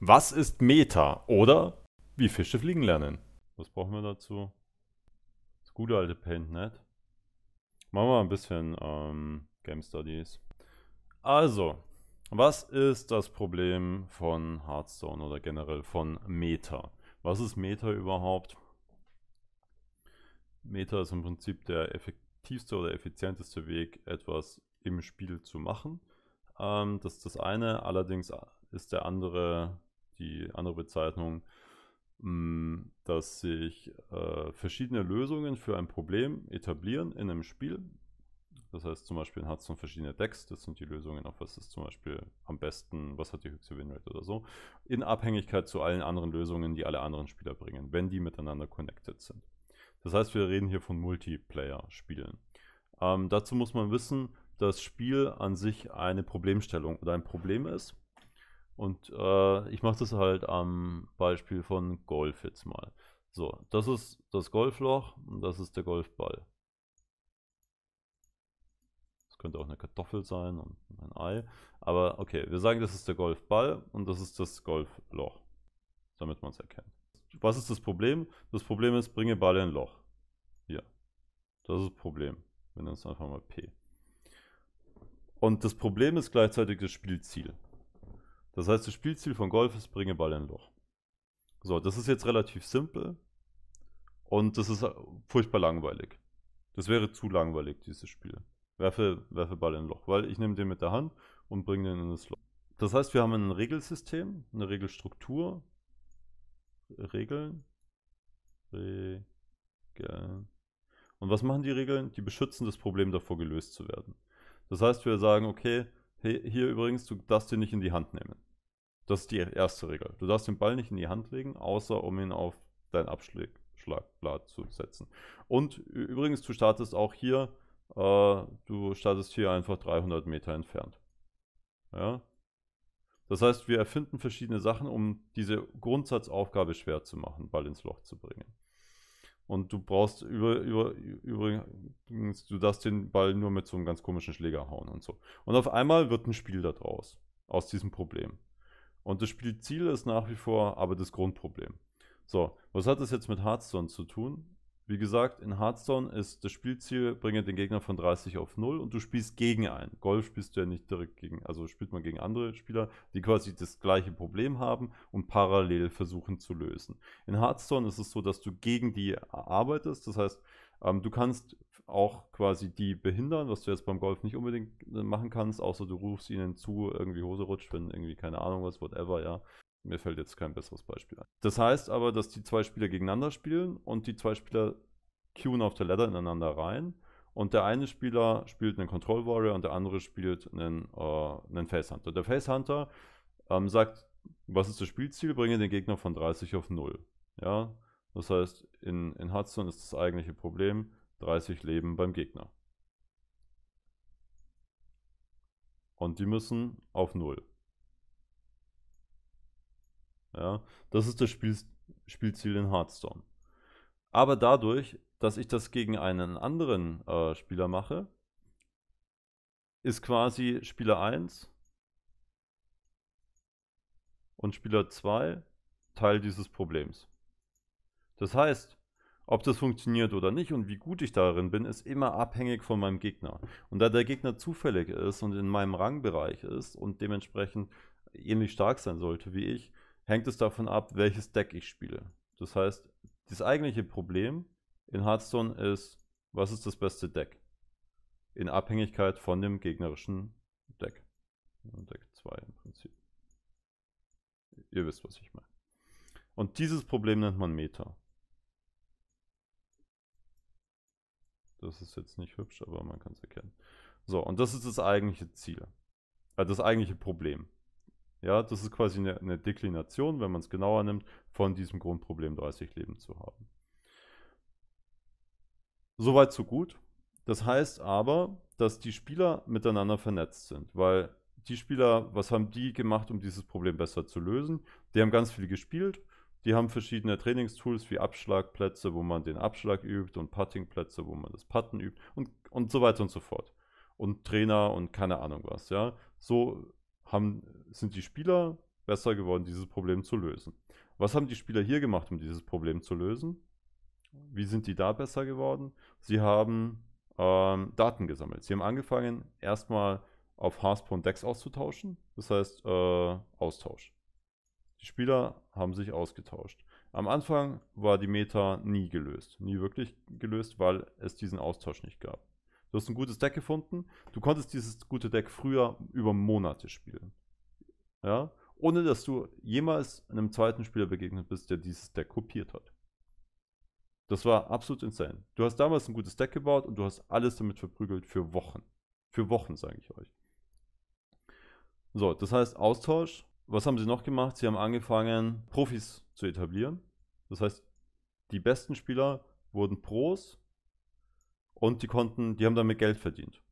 Was ist Meta oder wie Fische fliegen lernen? Was brauchen wir dazu? Das gute alte PaintNet. Machen wir ein bisschen ähm, Game Studies. Also, was ist das Problem von Hearthstone oder generell von Meta? Was ist Meta überhaupt? Meta ist im Prinzip der effektivste oder effizienteste Weg, etwas im Spiel zu machen. Ähm, das ist das eine. Allerdings äh, ist der andere, die andere Bezeichnung, mh, mm, dass sich äh, verschiedene Lösungen für ein Problem etablieren in einem Spiel. Das heißt zum Beispiel hat Hearthstone verschiedene Decks, das sind die Lösungen, auf was ist zum Beispiel am besten, was hat die höchste Winrate oder so, in Abhängigkeit zu allen anderen Lösungen, die alle anderen Spieler bringen, wenn die miteinander connected sind. Das heißt, wir reden hier von Multiplayer-Spielen. Ähm, dazu muss man wissen, das Spiel an sich eine Problemstellung oder ein Problem ist. Und äh, ich mache das halt am Beispiel von Golf jetzt mal. So, das ist das Golfloch und das ist der Golfball. Das könnte auch eine Kartoffel sein und ein Ei. Aber okay, wir sagen, das ist der Golfball und das ist das Golfloch, damit man es erkennt. Was ist das Problem? Das Problem ist, bringe Ball in ein Loch. Hier. Das ist das Problem. Wir nennen es einfach mal P. Und das Problem ist gleichzeitig das Spielziel. Das heißt, das Spielziel von Golf ist, bringe Ball in ein Loch. So, das ist jetzt relativ simpel. Und das ist äh, furchtbar langweilig. Das wäre zu langweilig, dieses Spiel. Werfe, werfe Ball in ein Loch, weil ich nehme den mit der Hand und bringe den in das Loch. Das heißt, wir haben ein Regelsystem, eine Regelstruktur, Regeln, Regeln. Und was machen die Regeln? Die beschützen das Problem davor gelöst zu werden. Das heißt, wir sagen, okay, hier übrigens, du darfst den nicht in die Hand nehmen. Das ist die erste Regel. Du darfst den Ball nicht in die Hand legen, außer um ihn auf dein Abschlagblatt zu setzen. Und übrigens, du startest auch hier, äh, du startest hier einfach 300 Meter entfernt. Ja? Das heißt, wir erfinden verschiedene Sachen, um diese Grundsatzaufgabe schwer zu machen, Ball ins Loch zu bringen. Und du brauchst über, über, über, du hm, darfst den Ball nur mit so einem ganz komischen Schläger hauen und so. Und auf einmal wird ein Spiel daraus, aus diesem Problem. Und das Spielziel ist nach wie vor aber das Grundproblem. So, was hat das jetzt mit Hearthstone zu tun? Wie gesagt, in Hearthstone ist das Spielziel, bringe den Gegner von 30 auf 0 und du spielst gegen einen. Golf spielst du ja nicht direkt gegen, also spielt man gegen andere Spieler, die quasi das gleiche Problem haben und parallel versuchen zu lösen. In Hearthstone ist es so, dass du gegen die arbeitest, das heißt, ähm, du kannst auch quasi die behindern, was du jetzt beim Golf nicht unbedingt äh, machen kannst, außer du rufst ihnen zu, irgendwie Hose rutscht, wenn irgendwie keine Ahnung was, whatever, ja. Mir fällt jetzt kein besseres Beispiel ein. Das heißt aber, dass die zwei Spieler gegeneinander spielen und die zwei Spieler queuen auf der Ladder ineinander rein und der eine Spieler spielt einen Control Warrior und der andere spielt einen, äh, einen Face Hunter. Der Face Hunter ähm, sagt, was ist das Spielziel? Bringe den Gegner von 30 auf 0. Ja, das heißt, in, in Hudson ist das eigentliche Problem, 30 Leben beim Gegner. Und die müssen auf 0. Ja, das ist das Spiel Spielziel in Hearthstone. Aber dadurch, dass ich das gegen einen anderen äh, Spieler mache, ist quasi Spieler 1 und Spieler 2 Teil dieses Problems. Das heißt, ob das funktioniert oder nicht und wie gut ich darin bin, ist immer abhängig von meinem Gegner. Und da der Gegner zufällig ist und in meinem Rangbereich ist und dementsprechend ähnlich stark sein sollte wie ich, hängt es davon ab, welches Deck ich spiele. Das heißt, das eigentliche Problem in Hearthstone ist, was ist das beste Deck? In Abhängigkeit von dem gegnerischen Deck. Deck 2 im Prinzip. Ihr wisst, was ich meine. Und dieses Problem nennt man Meta. Das ist jetzt nicht hübsch, aber man kann es erkennen. So, und das ist das eigentliche Ziel. Äh, das eigentliche Problem. Ja, das ist quasi eine, eine Deklination, wenn man es genauer nimmt, von diesem Grundproblem 30 Leben zu haben. Soweit so gut. Das heißt aber, dass die Spieler miteinander vernetzt sind, weil die Spieler, was haben die gemacht, um dieses Problem besser zu lösen? Die haben ganz viel gespielt, die haben verschiedene Trainingstools wie Abschlagplätze, wo man den Abschlag übt und Puttingplätze, wo man das Putten übt und, und so weiter und so fort. Und Trainer und keine Ahnung was, ja. So haben, sind die Spieler besser geworden, dieses Problem zu lösen. Was haben die Spieler hier gemacht, um dieses Problem zu lösen? Wie sind die da besser geworden? Sie haben ähm, Daten gesammelt. Sie haben angefangen, erstmal auf und Decks auszutauschen, das heißt äh, Austausch. Die Spieler haben sich ausgetauscht. Am Anfang war die Meta nie gelöst. Nie wirklich gelöst, weil es diesen Austausch nicht gab. Du hast ein gutes Deck gefunden. Du konntest dieses gute Deck früher über Monate spielen. Ja? Ohne dass du jemals einem zweiten Spieler begegnet bist, der dieses Deck kopiert hat. Das war absolut insane. Du hast damals ein gutes Deck gebaut und du hast alles damit verprügelt für Wochen. Für Wochen, sage ich euch. So, das heißt Austausch was haben sie noch gemacht? Sie haben angefangen, Profis zu etablieren. Das heißt, die besten Spieler wurden Pros und die konnten, die haben damit Geld verdient.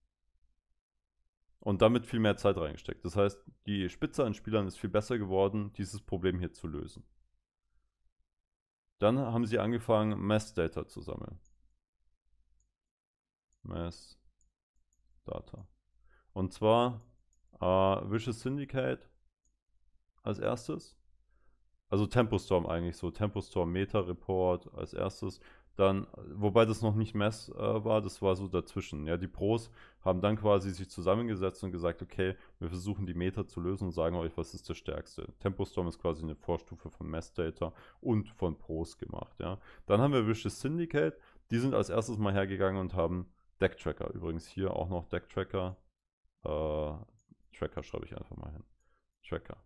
Und damit viel mehr Zeit reingesteckt. Das heißt, die Spitze an Spielern ist viel besser geworden, dieses Problem hier zu lösen. Dann haben sie angefangen, Mass-Data zu sammeln. Mass-Data. Und zwar äh, Vicious Syndicate als erstes. Also Tempostorm eigentlich so, Tempostorm Meta Report als erstes. Dann, wobei das noch nicht Mess äh, war, das war so dazwischen. Ja, die Pros haben dann quasi sich zusammengesetzt und gesagt, okay, wir versuchen die Meta zu lösen und sagen euch, was ist der stärkste. Tempostorm ist quasi eine Vorstufe von Mass Data und von Pros gemacht. Ja, dann haben wir Vicious Syndicate. Die sind als erstes mal hergegangen und haben Deck Tracker. Übrigens hier auch noch Deck Tracker. Äh, Tracker schreibe ich einfach mal hin. Tracker.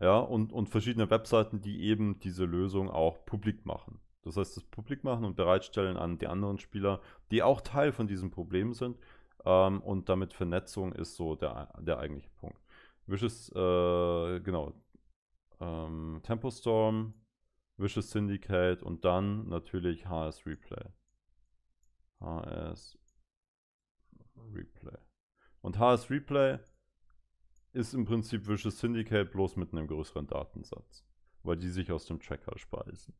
ja, und, und verschiedene Webseiten, die eben diese Lösung auch publik machen. Das heißt, das publik machen und bereitstellen an die anderen Spieler, die auch Teil von diesem Problem sind. Ähm, und damit Vernetzung ist so der, der eigentliche Punkt. Wishes, äh, genau, ähm, Tempo Storm, Wishes Syndicate und dann natürlich HS Replay. HS Replay. Und HS Replay ist im Prinzip Vicious Syndicate bloß mit einem größeren Datensatz, weil die sich aus dem Tracker speisen.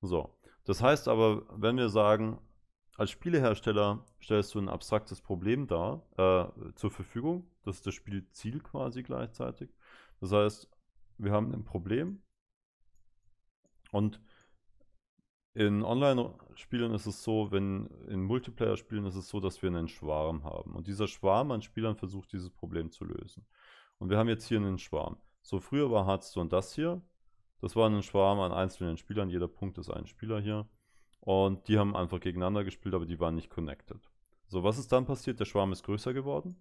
So, das heißt aber, wenn wir sagen, als Spielehersteller stellst du ein abstraktes Problem dar, äh, zur Verfügung, das ist das Spielziel quasi gleichzeitig. Das heißt, wir haben ein Problem und in Online-Spielen ist es so, wenn in Multiplayer-Spielen ist es so, dass wir einen Schwarm haben. Und dieser Schwarm an Spielern versucht, dieses Problem zu lösen. Und wir haben jetzt hier einen Schwarm. So, früher war Hearthstone das hier. Das war ein Schwarm an einzelnen Spielern. Jeder Punkt ist ein Spieler hier. Und die haben einfach gegeneinander gespielt, aber die waren nicht connected. So, was ist dann passiert? Der Schwarm ist größer geworden.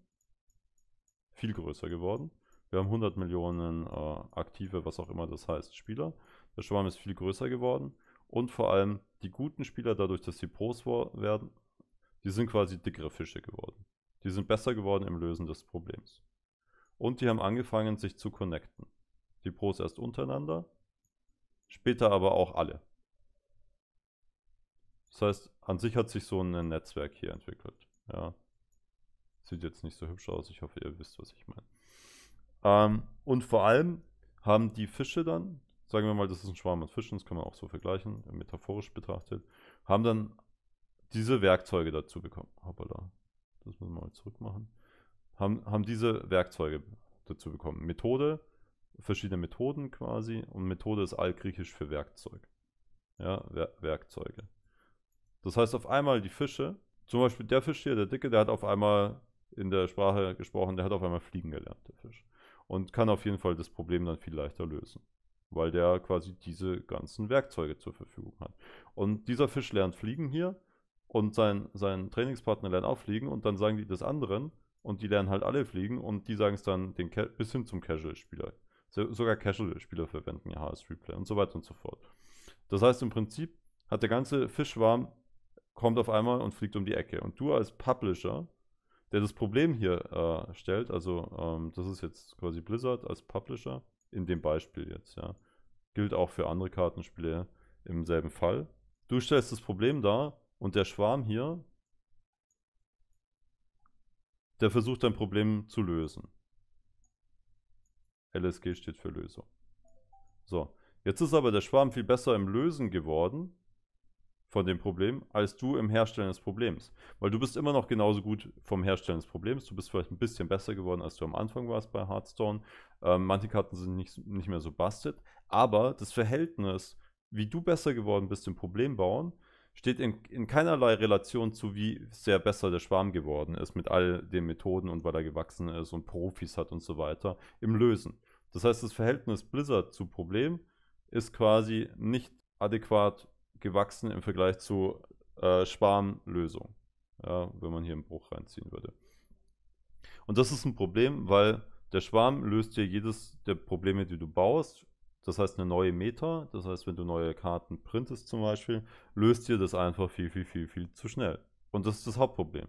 Viel größer geworden. Wir haben 100 Millionen äh, aktive, was auch immer das heißt, Spieler. Der Schwarm ist viel größer geworden und vor allem die guten Spieler, dadurch, dass sie Pros werden, die sind quasi dickere Fische geworden. Die sind besser geworden im Lösen des Problems. Und die haben angefangen, sich zu connecten. Die Pros erst untereinander, später aber auch alle. Das heißt, an sich hat sich so ein Netzwerk hier entwickelt. Ja. Sieht jetzt nicht so hübsch aus, ich hoffe, ihr wisst, was ich meine. Ähm, und vor allem haben die Fische dann, sagen wir mal, das ist ein Schwarm an Fischen, das kann man auch so vergleichen, metaphorisch betrachtet, haben dann diese Werkzeuge dazu bekommen. Hoppala, das müssen wir mal zurückmachen. Haben, haben diese Werkzeuge dazu bekommen. Methode, verschiedene Methoden quasi und Methode ist altgriechisch für Werkzeug. Ja, Wer Werkzeuge. Das heißt auf einmal die Fische, zum Beispiel der Fisch hier, der Dicke, der hat auf einmal in der Sprache gesprochen, der hat auf einmal fliegen gelernt, der Fisch. Und kann auf jeden Fall das Problem dann viel leichter lösen weil der quasi diese ganzen Werkzeuge zur Verfügung hat. Und dieser Fisch lernt fliegen hier und sein, sein Trainingspartner lernt auch fliegen und dann sagen die das anderen und die lernen halt alle fliegen und die sagen es dann den bis hin zum Casual-Spieler. Sogar Casual-Spieler verwenden ja HS-Replay und so weiter und so fort. Das heißt, im Prinzip hat der ganze Fischwarm, kommt auf einmal und fliegt um die Ecke. Und du als Publisher, der das Problem hier äh, stellt, also ähm, das ist jetzt quasi Blizzard als Publisher, in dem Beispiel jetzt, ja. Gilt auch für andere Kartenspiele im selben Fall. Du stellst das Problem dar und der Schwarm hier, der versucht dein Problem zu lösen. LSG steht für Lösung. So, jetzt ist aber der Schwarm viel besser im Lösen geworden von dem Problem als du im Herstellen des Problems. Weil du bist immer noch genauso gut vom Herstellen des Problems. Du bist vielleicht ein bisschen besser geworden, als du am Anfang warst bei Hearthstone. Ähm, manche Karten sind nicht, nicht mehr so busted. Aber das Verhältnis, wie du besser geworden bist im Problembauen, steht in, in keinerlei Relation zu, wie sehr besser der Schwarm geworden ist mit all den Methoden und weil er gewachsen ist und Profis hat und so weiter im Lösen. Das heißt, das Verhältnis Blizzard zu Problem ist quasi nicht adäquat gewachsen im Vergleich zu äh, Schwarmlösung, ja, wenn man hier einen Bruch reinziehen würde. Und das ist ein Problem, weil der Schwarm löst dir jedes der Probleme, die du baust. Das heißt, eine neue Meta, das heißt, wenn du neue Karten printest zum Beispiel, löst dir das einfach viel, viel, viel, viel zu schnell. Und das ist das Hauptproblem.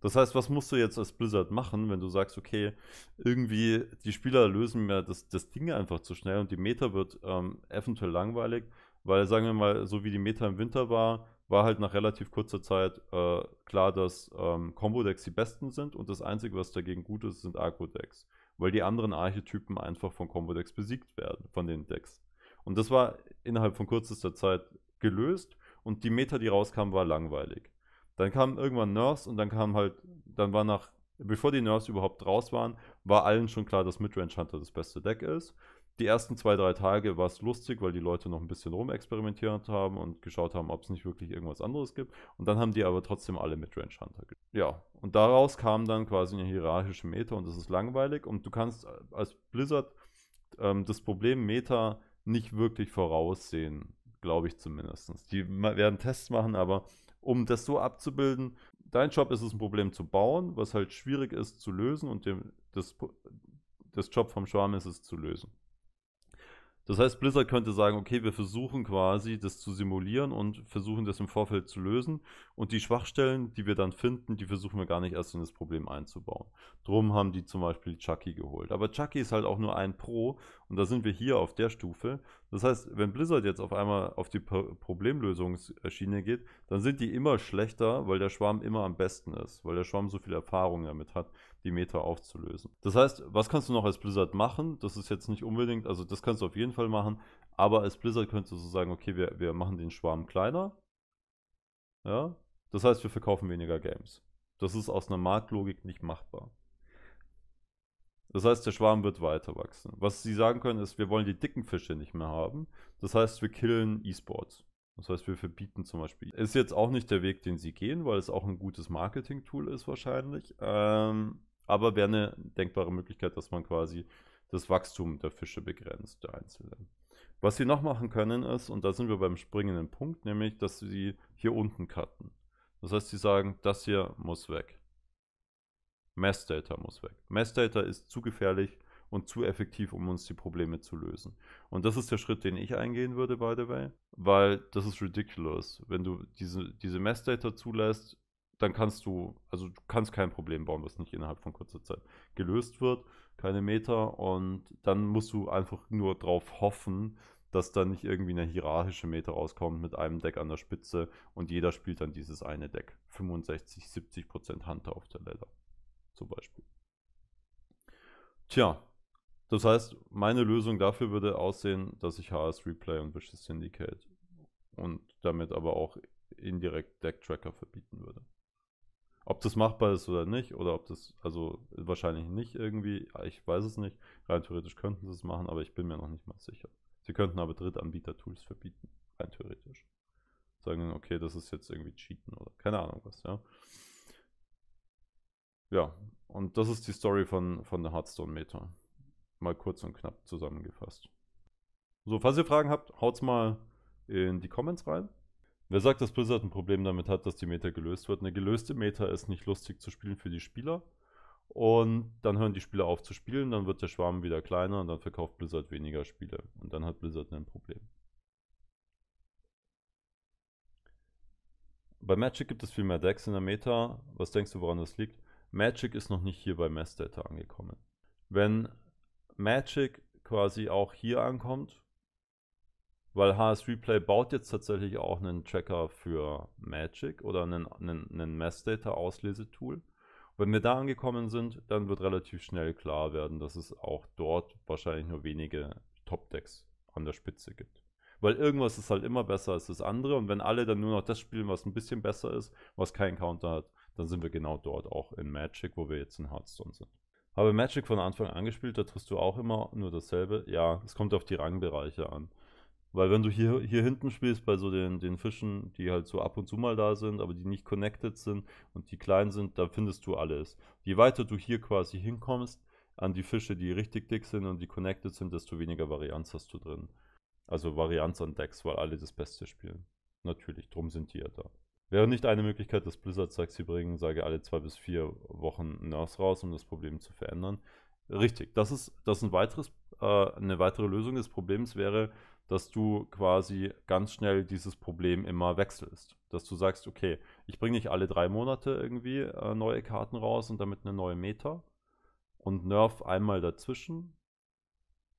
Das heißt, was musst du jetzt als Blizzard machen, wenn du sagst, okay, irgendwie die Spieler lösen mir das, das Ding einfach zu schnell und die Meta wird ähm, eventuell langweilig weil sagen wir mal, so wie die Meta im Winter war, war halt nach relativ kurzer Zeit äh, klar, dass ähm, Combo-Decks die besten sind und das Einzige, was dagegen gut ist, sind Agro-Decks. Weil die anderen Archetypen einfach von Combo-Decks besiegt werden, von den Decks. Und das war innerhalb von kürzester Zeit gelöst und die Meta, die rauskam, war langweilig. Dann kamen irgendwann Nerfs und dann kam halt, dann war nach, bevor die Nerfs überhaupt raus waren, war allen schon klar, dass Midrange Hunter das beste Deck ist. Die ersten zwei, drei Tage war es lustig, weil die Leute noch ein bisschen rumexperimentiert haben und geschaut haben, ob es nicht wirklich irgendwas anderes gibt. Und dann haben die aber trotzdem alle mit Midrange Hunter. Ja, und daraus kam dann quasi eine hierarchische Meta und das ist langweilig. Und du kannst äh, als Blizzard ähm, das Problem Meta nicht wirklich voraussehen, glaube ich zumindest. Die werden Tests machen, aber um das so abzubilden, dein Job ist es, ein Problem zu bauen, was halt schwierig ist zu lösen und dem, das, das Job vom Schwarm ist es zu lösen. Das heißt, Blizzard könnte sagen, okay, wir versuchen quasi, das zu simulieren und versuchen das im Vorfeld zu lösen. Und die Schwachstellen, die wir dann finden, die versuchen wir gar nicht erst in das Problem einzubauen. Drum haben die zum Beispiel Chucky geholt. Aber Chucky ist halt auch nur ein Pro und da sind wir hier auf der Stufe. Das heißt, wenn Blizzard jetzt auf einmal auf die Problemlösungsschiene geht, dann sind die immer schlechter, weil der Schwarm immer am besten ist, weil der Schwarm so viel Erfahrung damit hat die Meta aufzulösen. Das heißt, was kannst du noch als Blizzard machen? Das ist jetzt nicht unbedingt, also das kannst du auf jeden Fall machen, aber als Blizzard könntest du so sagen, okay, wir, wir machen den Schwarm kleiner. Ja, das heißt, wir verkaufen weniger Games. Das ist aus einer Marktlogik nicht machbar. Das heißt, der Schwarm wird weiter wachsen. Was sie sagen können, ist, wir wollen die dicken Fische nicht mehr haben. Das heißt, wir killen E-Sports. Das heißt, wir verbieten zum Beispiel. Ist jetzt auch nicht der Weg, den sie gehen, weil es auch ein gutes Marketing-Tool ist wahrscheinlich. Ähm, aber wäre eine denkbare Möglichkeit, dass man quasi das Wachstum der Fische begrenzt, der einzelnen. Was sie noch machen können ist, und da sind wir beim springenden Punkt, nämlich, dass sie hier unten cutten. Das heißt, sie sagen, das hier muss weg. Messdata muss weg. Messdata ist zu gefährlich und zu effektiv, um uns die Probleme zu lösen. Und das ist der Schritt, den ich eingehen würde, by the way, weil das ist ridiculous. Wenn du diese, diese Messdata zulässt, dann kannst du, also du kannst kein Problem bauen, was nicht innerhalb von kurzer Zeit gelöst wird, keine Meter. Und dann musst du einfach nur darauf hoffen, dass da nicht irgendwie eine hierarchische Meter rauskommt mit einem Deck an der Spitze und jeder spielt dann dieses eine Deck. 65, 70 Prozent Hunter auf der Leiter zum Beispiel. Tja, das heißt, meine Lösung dafür würde aussehen, dass ich HS Replay und Vicious Syndicate und damit aber auch indirekt Deck Tracker verbieten würde. Ob das machbar ist oder nicht, oder ob das, also wahrscheinlich nicht irgendwie, ich weiß es nicht. Rein theoretisch könnten sie es machen, aber ich bin mir noch nicht mal sicher. Sie könnten aber Drittanbieter-Tools verbieten, rein theoretisch. Sagen, okay, das ist jetzt irgendwie Cheaten oder keine Ahnung was, ja. Ja, und das ist die Story von, von der Hearthstone-Meta. Mal kurz und knapp zusammengefasst. So, falls ihr Fragen habt, haut's mal in die Comments rein. Wer sagt, dass Blizzard ein Problem damit hat, dass die Meta gelöst wird? Eine gelöste Meta ist nicht lustig zu spielen für die Spieler. Und dann hören die Spieler auf zu spielen, dann wird der Schwarm wieder kleiner und dann verkauft Blizzard weniger Spiele. Und dann hat Blizzard ein Problem. Bei Magic gibt es viel mehr Decks in der Meta. Was denkst du, woran das liegt? Magic ist noch nicht hier bei Mass Data angekommen. Wenn Magic quasi auch hier ankommt, weil HS Replay baut jetzt tatsächlich auch einen Tracker für Magic oder einen, einen, einen Messdata-Auslesetool. Wenn wir da angekommen sind, dann wird relativ schnell klar werden, dass es auch dort wahrscheinlich nur wenige Top-Decks an der Spitze gibt. Weil irgendwas ist halt immer besser als das andere und wenn alle dann nur noch das spielen, was ein bisschen besser ist, was keinen Counter hat, dann sind wir genau dort auch in Magic, wo wir jetzt in Hearthstone sind. Habe Magic von Anfang an gespielt, da triffst du auch immer nur dasselbe. Ja, es kommt auf die Rangbereiche an. Weil wenn du hier, hier hinten spielst bei so den, den Fischen, die halt so ab und zu mal da sind, aber die nicht connected sind und die klein sind, da findest du alles. Je weiter du hier quasi hinkommst, an die Fische, die richtig dick sind und die connected sind, desto weniger Varianz hast du drin. Also Varianz an Decks, weil alle das Beste spielen. Natürlich, drum sind die ja da. Wäre nicht eine Möglichkeit, dass Blizzard sagt, sie bringen, sage alle zwei bis vier Wochen Nerfs raus, um das Problem zu verändern. Richtig, das ist, das ist ein weiteres, äh, eine weitere Lösung des Problems wäre, dass du quasi ganz schnell dieses Problem immer wechselst. Dass du sagst, okay, ich bringe nicht alle drei Monate irgendwie äh, neue Karten raus und damit eine neue Meta und Nerf einmal dazwischen.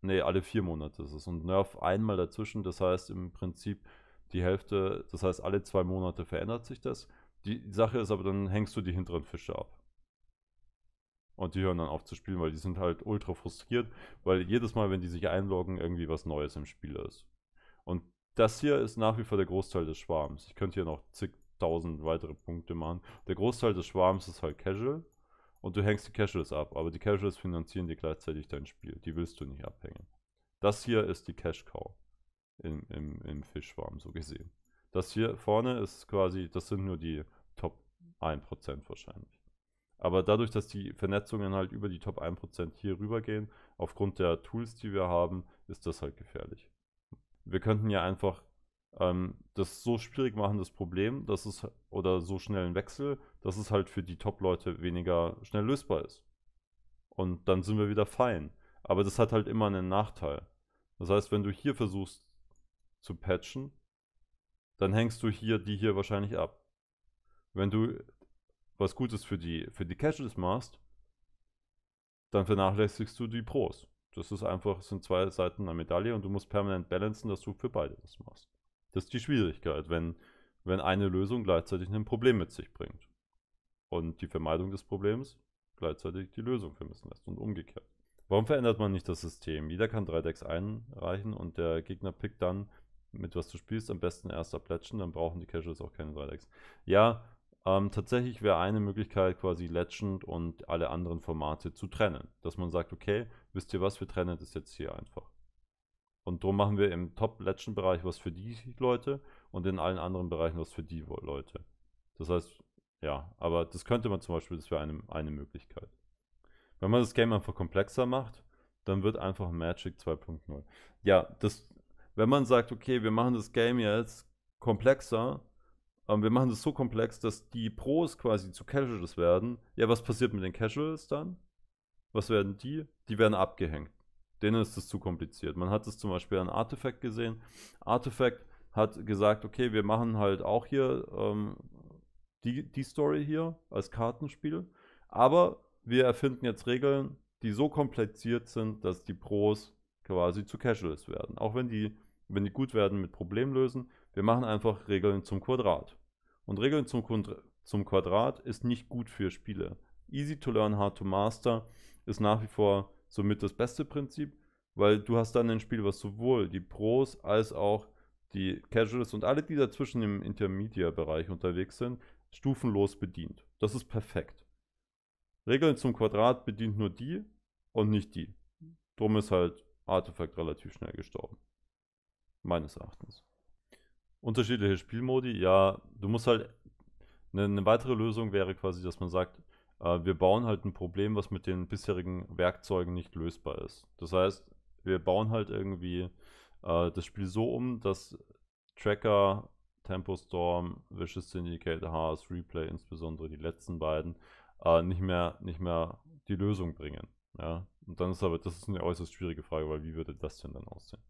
Nee, alle vier Monate ist es und Nerf einmal dazwischen. Das heißt im Prinzip die Hälfte, das heißt alle zwei Monate verändert sich das. Die Sache ist aber, dann hängst du die hinteren Fische ab. Und die hören dann auf zu spielen, weil die sind halt ultra frustriert, weil jedes Mal, wenn die sich einloggen, irgendwie was Neues im Spiel ist. Und das hier ist nach wie vor der Großteil des Schwarms. Ich könnte hier noch zigtausend weitere Punkte machen. Der Großteil des Schwarms ist halt Casual und du hängst die Casuals ab. Aber die Casuals finanzieren dir gleichzeitig dein Spiel. Die willst du nicht abhängen. Das hier ist die Cash Cow im, im, im Fischschwarm, so gesehen. Das hier vorne ist quasi, das sind nur die Top 1% wahrscheinlich. Aber dadurch, dass die Vernetzungen halt über die Top 1% hier rübergehen, aufgrund der Tools, die wir haben, ist das halt gefährlich. Wir könnten ja einfach ähm, das so schwierig machen, das Problem, dass es, oder so schnell ein Wechsel, dass es halt für die Top-Leute weniger schnell lösbar ist. Und dann sind wir wieder fein. Aber das hat halt immer einen Nachteil. Das heißt, wenn du hier versuchst zu patchen, dann hängst du hier die hier wahrscheinlich ab. Wenn du was Gutes für die, für die Casuals machst, dann vernachlässigst du die Pros. Das ist einfach, das sind zwei Seiten einer Medaille und du musst permanent balancen, dass du für beide das machst. Das ist die Schwierigkeit, wenn, wenn eine Lösung gleichzeitig ein Problem mit sich bringt. Und die Vermeidung des Problems gleichzeitig die Lösung vermissen lässt und umgekehrt. Warum verändert man nicht das System? Jeder kann drei Decks einreichen und der Gegner pickt dann, mit was du spielst, am besten erster Plättchen, dann brauchen die Casuals auch keine drei Decks. Ja, ähm, tatsächlich wäre eine Möglichkeit, quasi Legend und alle anderen Formate zu trennen. Dass man sagt, okay, wisst ihr was, wir trennen das jetzt hier einfach. Und drum machen wir im Top-Legend-Bereich was für die Leute und in allen anderen Bereichen was für die Leute. Das heißt, ja, aber das könnte man zum Beispiel, das wäre eine, eine Möglichkeit. Wenn man das Game einfach komplexer macht, dann wird einfach Magic 2.0. Ja, das, wenn man sagt, okay, wir machen das Game jetzt komplexer, aber ähm, wir machen das so komplex, dass die Pros quasi zu Casuals werden. Ja, was passiert mit den Casuals dann? Was werden die? Die werden abgehängt. Denen ist das zu kompliziert. Man hat es zum Beispiel an Artifact gesehen. Artifact hat gesagt, okay, wir machen halt auch hier ähm, die, die Story hier als Kartenspiel. Aber wir erfinden jetzt Regeln, die so kompliziert sind, dass die Pros quasi zu Casuals werden. Auch wenn die, wenn die gut werden mit Problemlösen, wir machen einfach Regeln zum Quadrat. Und Regeln zum, zum Quadrat ist nicht gut für Spiele. Easy to learn, hard to master ist nach wie vor somit das beste Prinzip, weil du hast dann ein Spiel, was sowohl die Pros als auch die Casuals und alle, die dazwischen im intermediate bereich unterwegs sind, stufenlos bedient. Das ist perfekt. Regeln zum Quadrat bedient nur die und nicht die. Drum ist halt Artefakt relativ schnell gestorben. Meines Erachtens unterschiedliche Spielmodi, ja, du musst halt. Eine, eine weitere Lösung wäre quasi, dass man sagt, äh, wir bauen halt ein Problem, was mit den bisherigen Werkzeugen nicht lösbar ist. Das heißt, wir bauen halt irgendwie äh, das Spiel so um, dass Tracker, Tempo Storm, Vicious Syndicate, Haas, Replay, insbesondere die letzten beiden, äh, nicht, mehr, nicht mehr die Lösung bringen. Ja? Und dann ist aber, das ist eine äußerst schwierige Frage, weil wie würde das denn dann aussehen?